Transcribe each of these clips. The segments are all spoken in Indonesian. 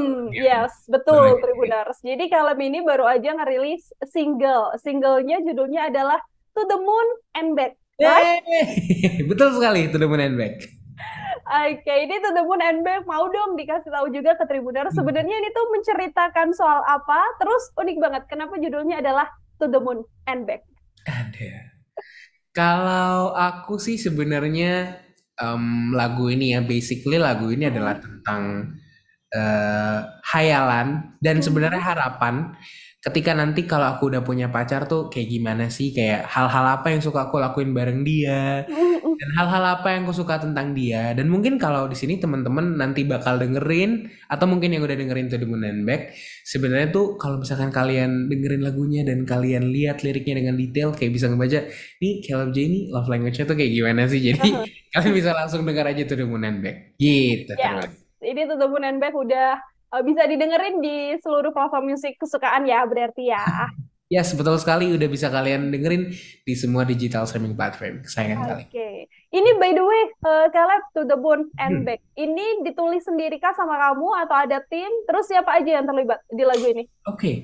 Hmm, iya. yes, betul Tribuners. Jadi Kalem ini baru aja ngerilis single. Singlenya judulnya adalah To The Moon and Back. Right? betul sekali, To The Moon and Back. Oke, okay, ini To The Moon and Back mau dong dikasih tahu juga ke Tribuners. Hmm. Sebenarnya ini tuh menceritakan soal apa, terus unik banget. Kenapa judulnya adalah To The Moon and Back? Ada. Kalau aku sih sebenarnya um, lagu ini ya, basically lagu ini hmm. adalah tentang uh, eh, hayalan dan hmm. sebenarnya harapan ketika nanti kalau aku udah punya pacar tuh kayak gimana sih kayak hal-hal apa yang suka aku lakuin bareng dia dan hal-hal apa yang aku suka tentang dia dan mungkin kalau di sini teman-teman nanti bakal dengerin atau mungkin yang udah dengerin tuh di Moon Back sebenarnya tuh kalau misalkan kalian dengerin lagunya dan kalian lihat liriknya dengan detail kayak bisa ngebaca ini Caleb J ini love language-nya tuh kayak gimana sih jadi kalian bisa langsung dengar aja tuh di Moon Back gitu yes. Ya. terus ini tuh Moon and Back udah uh, bisa didengerin di seluruh platform musik kesukaan ya berarti ya. Yes, betul sekali. Udah bisa kalian dengerin di semua digital streaming platform. Sayang okay. kali. Oke. Ini by the way, uh, Caleb to the bone and hmm. back. Ini ditulis sendiri kah sama kamu atau ada tim? Terus siapa aja yang terlibat di lagu ini? Oke. Okay.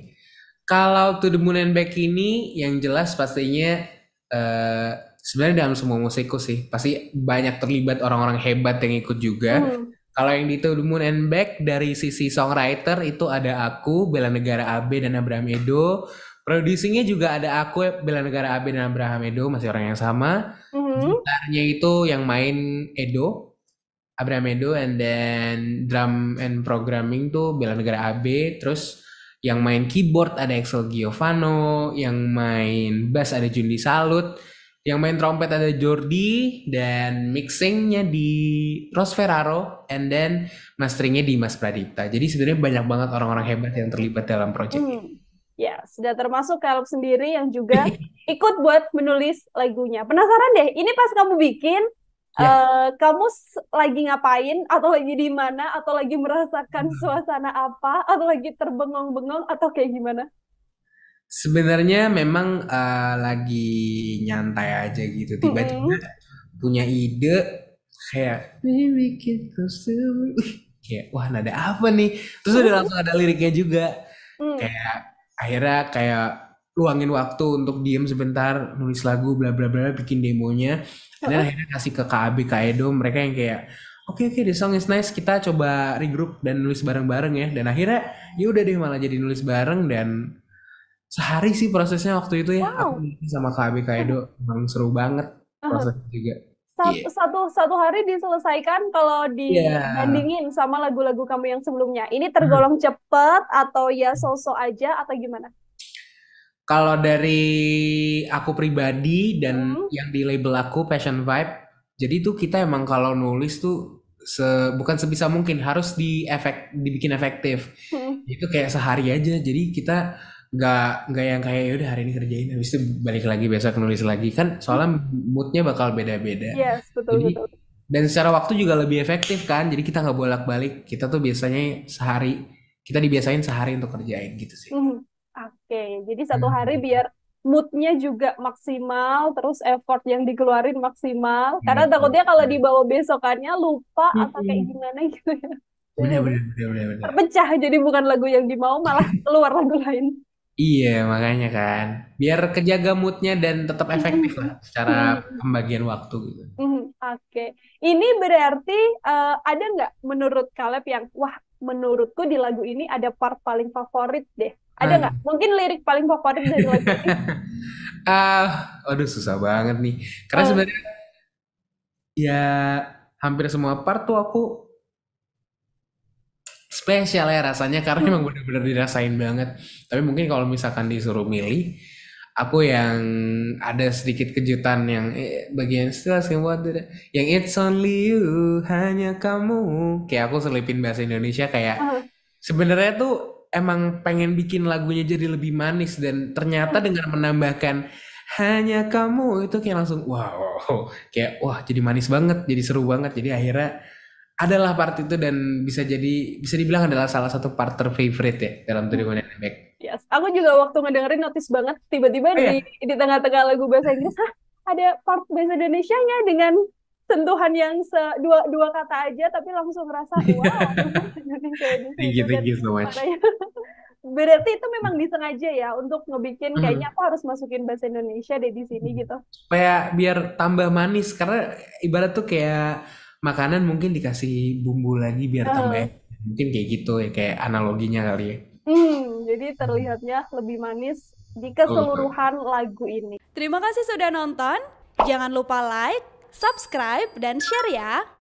Kalau To The Moon and Back ini yang jelas pastinya uh, sebenarnya dalam semua musikku sih pasti banyak terlibat orang-orang hebat yang ikut juga. Hmm kalau yang di To Moon and Back dari sisi songwriter itu ada aku, Bela Negara AB dan Abraham Edo. Producingnya juga ada aku, Bela Negara AB dan Abraham Edo, masih orang yang sama. Mm-hmm. itu yang main Edo, Abraham Edo, and then drum and programming tuh Bela Negara AB. Terus yang main keyboard ada Axel Giovano, yang main bass ada Jundi Salut yang main trompet ada Jordi dan mixingnya di Ros Ferraro and then masteringnya di Mas Pradita. Jadi sebenarnya banyak banget orang-orang hebat yang terlibat dalam project hmm. ini. Ya, sudah termasuk Kaleb sendiri yang juga ikut buat menulis lagunya. Penasaran deh, ini pas kamu bikin Ya. Uh, kamu lagi ngapain atau lagi di mana atau lagi merasakan hmm. suasana apa atau lagi terbengong-bengong atau kayak gimana? Sebenarnya memang uh, lagi nyantai aja gitu. Tiba-tiba punya ide kayak maybe kita kayak wah nada apa nih? Terus udah langsung ada liriknya juga. Mm. Kayak akhirnya kayak luangin waktu untuk diem sebentar nulis lagu bla bla bla bikin demonya dan uh -uh. akhirnya kasih ke KAB Edo mereka yang kayak oke okay, oke okay, the song is nice kita coba regroup dan nulis bareng bareng ya dan akhirnya ya udah deh malah jadi nulis bareng dan sehari sih prosesnya waktu itu ya wow. aku sama Kak Abi Kaido emang seru banget prosesnya juga satu, yeah. satu satu hari diselesaikan kalau dibandingin iya. yeah. sama lagu-lagu kamu yang sebelumnya ini hmm. tergolong hmm. cepet atau ya sosok aja atau gimana kalau dari aku pribadi dan hmm. yang di label aku passion vibe jadi tuh kita emang kalau nulis tuh se bukan sebisa mungkin harus di efek dibikin efektif hmm. itu kayak sehari aja jadi kita nggak nggak yang kayak yaudah hari ini kerjain habis itu balik lagi besok nulis lagi kan soalnya moodnya bakal beda-beda yes betul jadi, betul dan secara waktu juga lebih efektif kan jadi kita nggak bolak-balik kita tuh biasanya sehari kita dibiasain sehari untuk kerjain gitu sih mm oke okay. jadi satu mm hari biar moodnya juga maksimal terus effort yang dikeluarin maksimal mm karena takutnya kalau hmm. dibawa besokannya lupa mm -hmm. atau kayak gimana gitu ya benar benar benar benar terpecah jadi bukan lagu yang dimau malah keluar lagu lain Iya makanya kan biar kejaga moodnya dan tetap efektif lah secara pembagian waktu gitu. Mm-hmm. Oke, okay. ini berarti uh, ada nggak menurut Caleb yang wah menurutku di lagu ini ada part paling favorit deh. Ada nggak? Hmm. Mungkin lirik paling favorit dari lagu ini? Ah, uh, aduh susah banget nih. Karena uh. sebenarnya ya hampir semua part tuh aku spesial ya rasanya karena emang bener-bener dirasain banget. Tapi mungkin kalau misalkan disuruh milih, aku yang ada sedikit kejutan yang eh, bagian setelah yang buat yang it's only you hanya kamu kayak aku selipin bahasa Indonesia kayak sebenarnya tuh emang pengen bikin lagunya jadi lebih manis dan ternyata dengan menambahkan hanya kamu itu kayak langsung wow kayak wah jadi manis banget jadi seru banget jadi akhirnya adalah part itu dan bisa jadi bisa dibilang adalah salah satu part terfavorite ya dalam tuh One and Back. Yes, aku juga waktu ngedengerin notice banget tiba-tiba oh, iya. di iya? di tengah-tengah lagu bahasa Inggris Hah, ada part bahasa Indonesia-nya dengan sentuhan yang se dua dua kata aja tapi langsung ngerasa iya. wow. thank you, thank you so much. Berarti itu memang disengaja ya untuk ngebikin hmm. kayaknya aku harus masukin bahasa Indonesia deh di sini hmm. gitu. Kayak biar tambah manis karena ibarat tuh kayak makanan mungkin dikasih bumbu lagi biar tambah uh. mungkin kayak gitu ya kayak analoginya kali ya hmm, jadi terlihatnya lebih manis di keseluruhan oh. lagu ini terima kasih sudah nonton jangan lupa like subscribe dan share ya